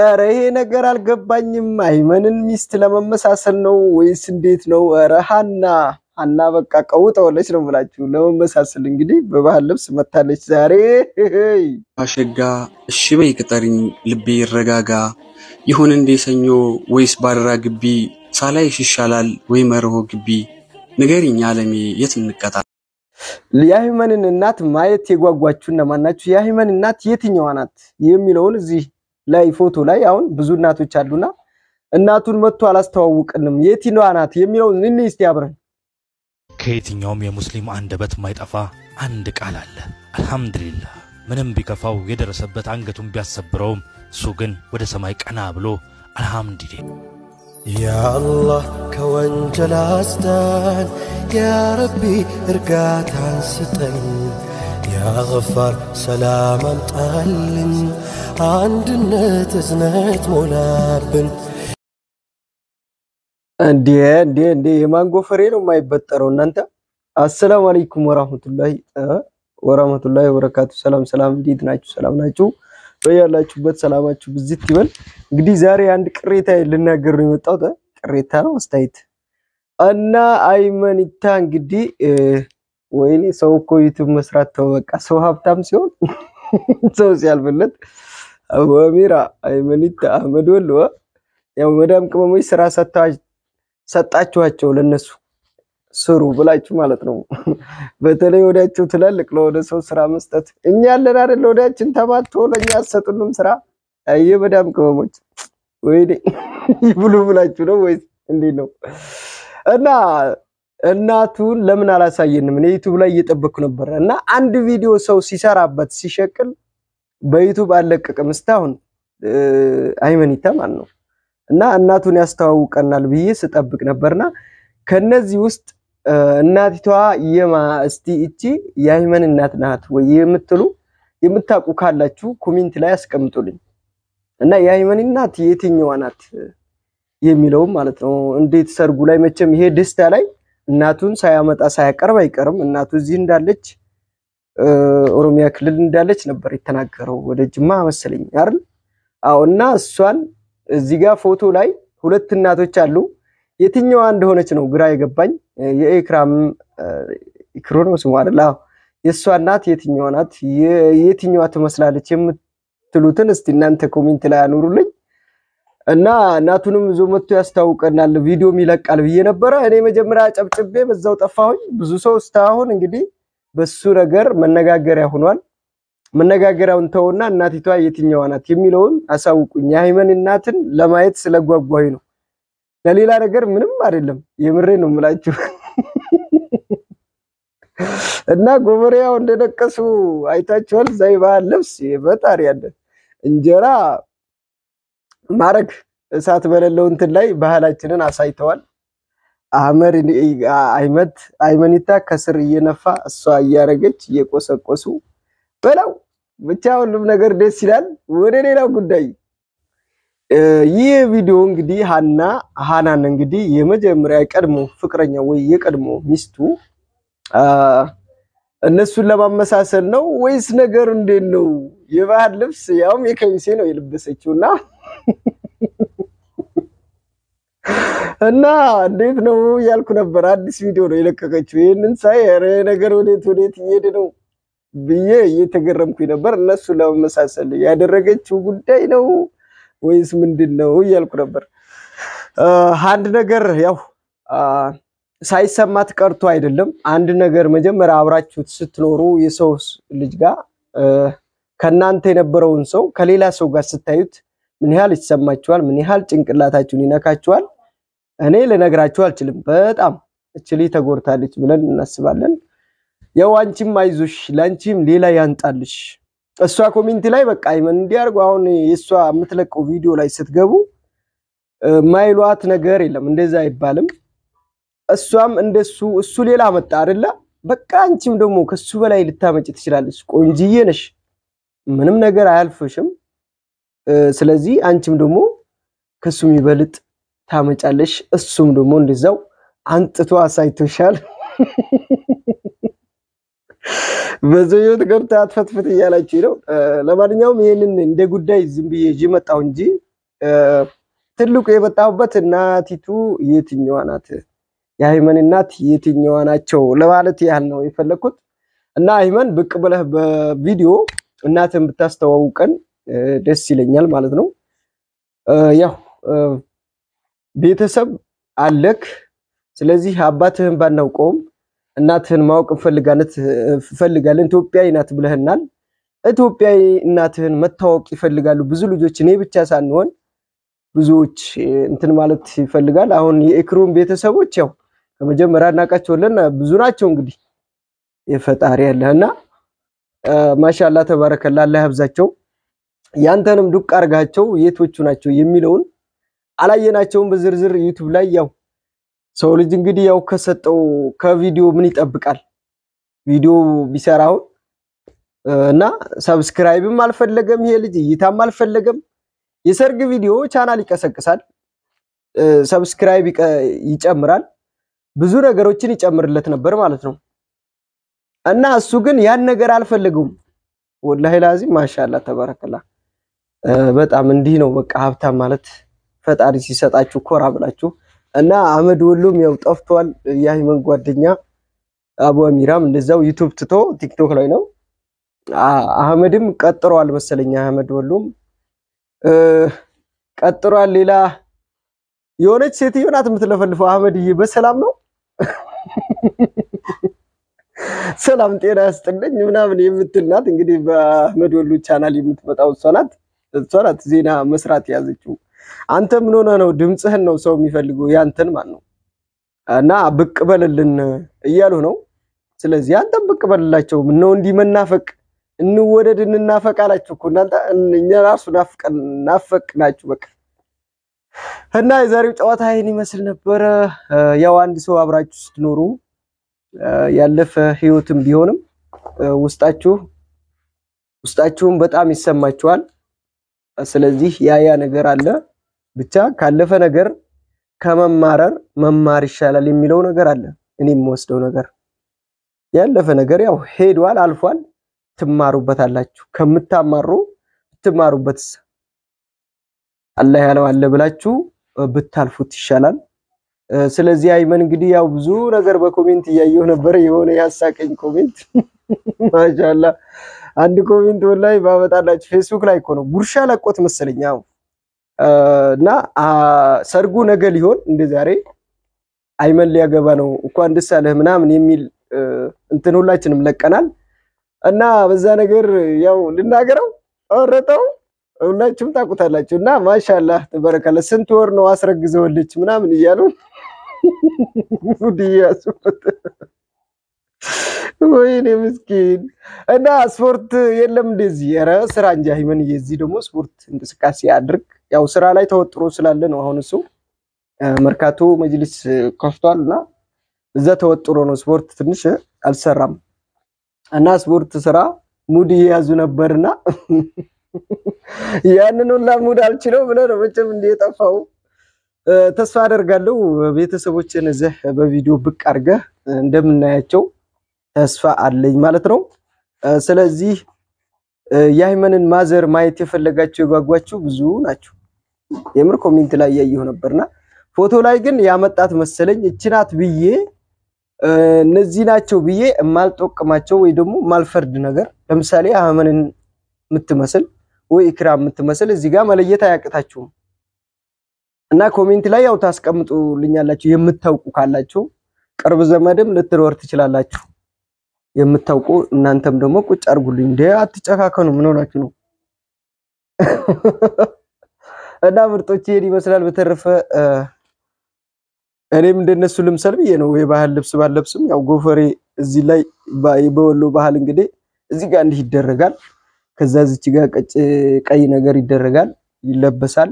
ኧረ ይሄ ነገር አልገባኝም። አይመንን ሚስት ለመመሳሰል ነው ወይስ እንዴት ነው? ኧረ ሀና ሀና በቃ ቀውጠውለች ነው የምላችሁ። ለመመሳሰል እንግዲህ በባህል ልብስ መታለች ዛሬ። አሸጋ እሺ በይ ቅጠሪኝ፣ ልቤ ይረጋጋ። ይሁን እንዴ ሰኞ ወይስ ባደራ ግቢ? ሳላይሽ ይሻላል ወይ መርሆ ግቢ? ንገሪኝ አለሜ የት እንቀጣ የአይመንን እናት ማየት የጓጓችሁ እነማን ናችሁ? የአይመን እናት የትኛዋ ናት የሚለውን እዚህ ላይ ፎቶ ላይ አሁን ብዙ እናቶች አሉና እናቱን መጥቶ አላስተዋውቅንም የትኛዋ ናት የሚለው እኔ እስቲ አብረን ከየትኛውም የሙስሊም አንደበት ማይጠፋ አንድ ቃል አለ፣ አልሐምዱሊላህ። ምንም ቢከፋው የደረሰበት አንገቱን ቢያሰብረውም እሱ ግን ወደ ሰማይ ቀና ብሎ አልሐምዱሊላህ ያ አላህ ከወንጀል አስዳን፣ ያ ረቢ እርጋታን ስጠኝ ያገፋር ሰላም አምጣልን፣ አንድነት እዝነት ሞላብን። እንዴ እንዴ እንዴ! የማንጎ ፍሬ ነው የማይበጠረው እናንተ። አሰላሙ አለይኩም ወራህመቱላሂ ወራህመቱላሂ ወበረካቱ። ሰላም ሰላም፣ እንዴት ናችሁ? ሰላም ናችሁ? በያላችሁበት ሰላማችሁ ብዝት ይበል። እንግዲህ ዛሬ አንድ ቅሬታ ልናገር ነው የመጣሁት። ቅሬታ ነው አስተያየት እና አይመኒታ እንግዲህ ወይኔ ሰው እኮ ዩቱብ መስራት ተው በቃ። ሰው ሀብታም ሲሆን ሰው ሲያልፍለት አሚራ አይመኒታ አህመድ ወሎ ያው መዳም ቅመሞች ስራ ሰጣችኋቸው ለነሱ ስሩ ብላችሁ ማለት ነው። በተለይ ወዳችሁ ትላልቅ ለሆነ ሰው ስራ መስጠት እኛ ያለን አይደል ወዳችን ተባቶ ለእኛ አሰጡንም ስራ አየ መዳም ቅመሞች ወይኔ ይብሉ ብላችሁ ነው ወይስ እንዴት ነው እና እናቱን ለምን አላሳየንም? እኔ ዩቲዩብ ላይ እየጠበቅኩ ነበር። እና አንድ ቪዲዮ ሰው ሲሰራበት ሲሸቅል በዩቲዩብ አልለቀቅም እስካሁን አይመኒታ ማለት ነው። እና እናቱን ያስተዋውቀናል ብዬ ስጠብቅ ነበርና ከነዚህ ውስጥ እናቲቷ የማ እስቲ እቺ የአይመን እናት ናት ወይ የምትሉ የምታውቁ ካላችሁ ኮሜንት ላይ አስቀምጡልኝ። እና የአይመን እናት የትኛዋ ናት የሚለውም ማለት ነው። እንዴት ሰርጉ ላይ መቼም ይሄ ደስታ ላይ እናቱን ሳያመጣ ሳያቀርብ አይቀርም። እናቱ እዚህ እንዳለች ኦሮሚያ ክልል እንዳለች ነበር የተናገረው። ወደ ጅማ መሰለኝ አይደል? አዎ። እና እሷን እዚህ ጋር ፎቶ ላይ ሁለት እናቶች አሉ። የትኛዋ እንደሆነች ነው ግራ የገባኝ። የኤክራም ኢክሮ ነው ስሙ አይደል? አዎ። የእሷ እናት የትኛዋ ናት? የትኛዋ ትመስላለች የምትሉትን እስቲ እናንተ ኮሜንት ላይ አኑሩልኝ። እና እናቱንም ይዞ መጥቶ ያስታውቀናል፣ ቪዲዮም ይለቃል ብዬ ነበረ። እኔ መጀመሪያ ጨብጭቤ በዛው ጠፋሁኝ። ብዙ ሰው እስካሁን እንግዲህ በሱ ነገር መነጋገሪያ ሆኗል። መነጋገሪያውን ተውና እናቲቷ የትኛዋ ናት የሚለውን አሳውቁኝ። የሃይመን እናትን ለማየት ስለጓጓኝ ነው፣ ለሌላ ነገር ምንም አይደለም። የምሬ ነው የምላችሁ። እና ጎበሬያው እንደደቀሱ አይታችኋል። ዛይ ባህል ልብስ በጣሪ ያለ እንጀራ ማረግ እሳት በሌለው እንትን ላይ ባህላችንን አሳይተዋል። አመር አይመት አይመኒታ ከስር እየነፋ እሷ እያረገች እየቆሰቆሱ በላው ብቻ ሁሉም ነገር ደስ ይላል። ወደ ሌላው ጉዳይ ይህ ቪዲዮ እንግዲህ ሀና ሀናን እንግዲህ የመጀመሪያ የቀድሞ ፍቅረኛ ወይ የቀድሞ ሚስቱ እነሱን ለማመሳሰል ነው ወይስ ነገር እንዴት ነው? የባህል ልብስ ያውም የከሚሴ ነው የለበሰችውና እና እንዴት ነው እያልኩ ነበር። አዲስ ቪዲዮ ነው የለቀቀችው። ይህንን ሳይ ኧረ ነገር ወዴት ወዴት እየሄደ ነው ብዬ እየተገረምኩኝ ነበር። እነሱ ለመመሳሰል ያደረገችው ጉዳይ ነው ወይስ ምንድን ነው እያልኩ ነበር። አንድ ነገር ያው ሳይሰማት ቀርቶ አይደለም። አንድ ነገር መጀመሪያ አብራችሁት ስትኖሩ የሰው ልጅ ጋር ከእናንተ የነበረውን ሰው ከሌላ ሰው ጋር ስታዩት ምን ያህል ይሰማችኋል? ምን ያህል ጭንቅላታችሁን ይነካችኋል? እኔ ልነግራችሁ አልችልም። በጣም እችሊ ተጎድታለች ብለን እናስባለን። ያው አንቺም አይዞሽ፣ ለአንቺም ሌላ ያንጣልሽ። እሷ ኮሚኒቲ ላይ በቃ ይመን እንዲያርጉ አሁን የእሷ የምትለቀው ቪዲዮ ላይ ስትገቡ ማይሏት ነገር የለም እንደዛ አይባልም። እሷም እንደሱ እሱ ሌላ መጣ አይደለ? በቃ አንቺም ደግሞ ከሱ በላይ ልታመጭ ትችላለች። ቆንጅዬ ነሽ፣ ምንም ነገር አያልፍሽም። ስለዚህ አንቺም ደግሞ ከሱ የሚበልጥ ታመጫለሽ። እሱም ደግሞ እንደዛው አንጥቶ አሳይቶሻል። በዘዮት ገብታ አትፈትፍት እያላችሁ ነው። ለማንኛውም ይህንን እንደ ጉዳይ ዝም ብዬ ይዤ መጣሁ እንጂ ትልቁ የመጣሁበት እናቲቱ የትኛዋ ናት፣ የአይመን እናት የትኛዋ ናቸው ለማለት ያህል ነው የፈለግኩት። እና አይመን ብቅ ብለህ በቪዲዮ እናትን ብታስተዋውቀን ደስ ይለኛል ማለት ነው። ያው ቤተሰብ አለክ። ስለዚህ አባትህን ባናውቀውም እናትህን ማወቅ እንፈልጋለን። ኢትዮጵያዊ ናት ብለህናል። ኢትዮጵያዊ እናትህን መታወቅ ይፈልጋሉ ብዙ ልጆች፣ እኔ ብቻ ሳንሆን ብዙዎች እንትን ማለት ይፈልጋል። አሁን የኤክሩን ቤተሰቦች ያው ከመጀመሪያ እናውቃቸዋለን ብዙ ናቸው። እንግዲህ የፈጣሪ ያለህና ማሻላ ተባረከላ አላህ ያብዛቸው። ያንተንም ዱቅ አድርጋቸው የቶቹ ናቸው የሚለውን አላየናቸውም በዝርዝር ዩቱብ ላይ ያው ሰው ልጅ እንግዲህ ያው ከሰጠው ከቪዲዮ ምን ይጠብቃል? ቪዲዮ ቢሰራው እና ሰብስክራይብም አልፈለገም ይሄ ልጅ እይታም አልፈለገም። የሰርግ ቪዲዮ ቻናል ይቀሰቅሳል፣ ሰብስክራይብ ይጨምራል፣ ብዙ ነገሮችን ይጨምርለት ነበር ማለት ነው። እና እሱ ግን ያን ነገር አልፈለገውም። ወላሂ ላዚም ማሻላ ተበረከላ። በጣም እንዲህ ነው በቃ ሀብታም ማለት ፈጣሪ ሲሰጣችሁ ኮራ ብላችሁ እና አህመድ ወሎም ያው ጠፍቷል። የሃይመን ጓደኛ አቡ አሚራም እንደዛው ዩቱብ ትቶ ቲክቶክ ላይ ነው። አህመድም ቀጥሯል መሰለኝ አህመድ ወሎም ቀጥሯል። ሌላ የሆነች ሴትዮ ናት የምትለፈልፈው። አህመድዬ በሰላም ነው? ሰላም ጤና ያስጥልኝ ምናምን የምትል ናት። እንግዲህ በአህመድ ወሎ ቻናል የምትመጣው እሷ ናት። እሷ ናት ዜና መስራት የያዘችው። አንተ ምን ሆነ ነው? ድምፅህን ነው ሰው የሚፈልገው ያንተን ማን ነው። እና ብቅ በልልን እያሉ ነው። ስለዚህ አንተ ብቅ በልላቸው። ምነው እንዲህ መናፈቅ እንወደድ እንናፈቅ አላችሁ እኮ እናንተ። እኛ ራሱ ናፈቅ ናችሁ በቃ። እና የዛሬው ጨዋታ ይህን ይመስል ነበረ። ያው አንድ ሰው አብራችሁ ስትኖሩ ያለፈ ህይወትም ቢሆንም ውስጣችሁ ውስጣችሁም በጣም ይሰማችኋል። ስለዚህ ያ ያ ነገር አለ። ብቻ ካለፈ ነገር ከመማረር መማር ይሻላል የሚለው ነገር አለ። እኔ የምወስደው ነገር ያለፈ ነገር ያው ሄዷል፣ አልፏል። ትማሩበታላችሁ። ከምታማሩ ብትማሩበት አላህ ያለው አለ ብላችሁ ብታልፉት ይሻላል። ስለዚህ አይመን እንግዲህ ያው ብዙ ነገር በኮሜንት እያየሁ ነበር። የሆነ ያሳቀኝ ኮሜንት ማሻአላህ አንድ ኮሜንት ላይ ባመጣላችሁ ፌስቡክ ላይ እኮ ነው ጉርሻ ለቆት መሰለኝ። አዎ እና ሰርጉ ነገ ሊሆን እንደ ዛሬ አይመን ሊያገባ ነው እንኳን ደስ አለህ ምናምን የሚል እንትን ሁላችንም ለቀናል እና በዛ ነገር ያው ልናገረው ረጠው ሁላችሁም ታውቁታላችሁ። እና ማሻላህ ተበረከለ ስንት ወር ነው አስረግዘወለች ምናምን እያሉ ዲያሱ ወይኔ ምስኪን እና ስፖርት የለም እንደዚህ ኧረ ስራ እንጂ አይመን እዚህ ደግሞ ስፖርት እንቅስቃሴ አድርግ። ያው ስራ ላይ ተወጥሮ ስላለ ነው። አሁን እሱ መርካቶ መጅሊስ ከፍቷል እና እዛ ተወጥሮ ነው ስፖርት ትንሽ አልሰራም እና ስፖርት ስራ ሙድ እየያዙ ነበርና ያንን ሁላ ሙድ አልችለው ብለ ነው መቼም እንደ ተስፋ አደርጋለሁ። ቤተሰቦችን እዚህ በቪዲዮ ብቅ አድርገህ እንደምናያቸው ተስፋ አለኝ ማለት ነው። ስለዚህ የሃይመንን ማዘር ማየት የፈለጋችሁ የጓጓችሁ ብዙ ናችሁ። የምር ኮሜንት ላይ እያየሁ ነበርና ፎቶ ላይ ግን ያመጣት መሰለኝ እችናት ብዬ እነዚህ ናቸው ብዬ የማልጠቅማቸው ወይ ደግሞ ማልፈርድ ነገር ለምሳሌ አህመንን የምትመስል ወይ ክራ የምትመስል እዚህ ጋር መለየት አያቅታችሁም እና ኮሜንት ላይ ያው ታስቀምጡልኛላችሁ የምታውቁ ካላችሁ ቅርብ ዘመድም ልትኖር ትችላላችሁ። የምታውቁ እናንተም ደግሞ ቁጭ አድርጉልኝ። እንደ አትጨካከኑ። ምን ሆናችሁ ነው? እና ምርጦች ይሄን ይመስላል። በተረፈ እኔም እንደነሱ ልምሰል ብዬ ነው የባህል ልብስ ባለብስም፣ ያው ጎፈሬ እዚህ ላይ በወሎ ባህል እንግዲህ እዚህ ጋር እንዲህ ይደረጋል። ከዛ እዚች ጋር ቀይ ነገር ይደረጋል፣ ይለበሳል።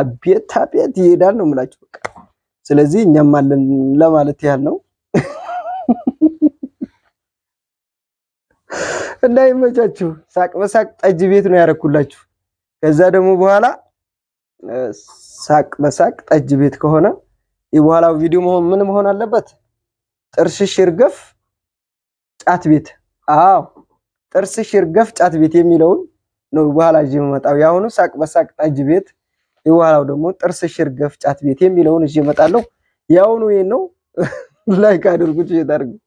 አቤት አቤት ይሄዳል ነው የምላችሁ። በቃ ስለዚህ እኛም አለን ለማለት ያህል ነው። እንዳይመቻችሁ ሳቅ በሳቅ ጠጅ ቤት ነው ያደረኩላችሁ። ከዛ ደግሞ በኋላ ሳቅ በሳቅ ጠጅ ቤት ከሆነ የበኋላው ቪዲዮ መሆን ምን መሆን አለበት? ጥርስሽ ይርገፍ ጫት ቤት። አዎ ጥርስሽ ይርገፍ ጫት ቤት የሚለውን ነው በኋላ እዚህ የምመጣው። የአሁኑ ሳቅ በሳቅ ጠጅ ቤት፣ የበኋላው ደግሞ ጥርስሽ ይርገፍ ጫት ቤት የሚለውን እዚህ እመጣለሁ። የአሁኑ ይሄን ነው። ላይክ አድርጉት፣ ሼር አድርጉ።